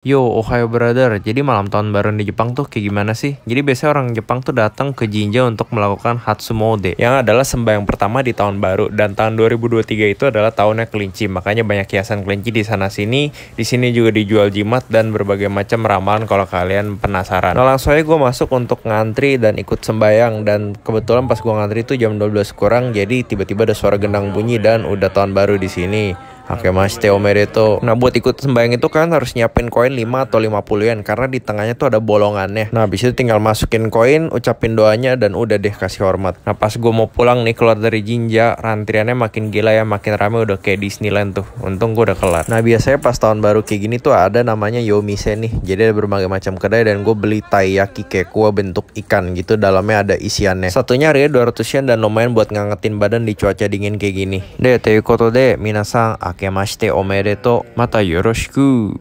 Yo, Ohio brother. Jadi malam tahun baru di Jepang tuh kayak gimana sih? Jadi biasanya orang Jepang tuh datang ke Jinja untuk melakukan Hatsumode, yang adalah sembahyang pertama di tahun baru dan tahun 2023 itu adalah tahunnya kelinci. Makanya banyak hiasan kelinci di sana sini. Di sini juga dijual jimat dan berbagai macam ramalan kalau kalian penasaran. Nah, langsung aja gue masuk untuk ngantri dan ikut sembahyang dan kebetulan pas gue ngantri itu jam 12 kurang jadi tiba-tiba ada suara gendang bunyi dan udah tahun baru di sini. Oke Hakemashite Omedeto. Nah buat ikut sembahyang itu kan harus nyiapin koin 5 atau 50 yen karena di tengahnya tuh ada bolongannya. Nah habis itu tinggal masukin koin, ucapin doanya dan udah deh kasih hormat. Nah pas gue mau pulang nih keluar dari Jinja, rantriannya makin gila ya, makin rame udah kayak Disneyland tuh. Untung gue udah kelar. Nah biasanya pas tahun baru kayak gini tuh ada namanya Yomise nih. Jadi ada berbagai macam kedai dan gue beli taiyaki kekua bentuk ikan gitu dalamnya ada isiannya. Satunya harganya 200 yen dan lumayan buat ngangetin badan di cuaca dingin kayak gini. De, teikoto de, minasang, けましておめでとう。またよろしく。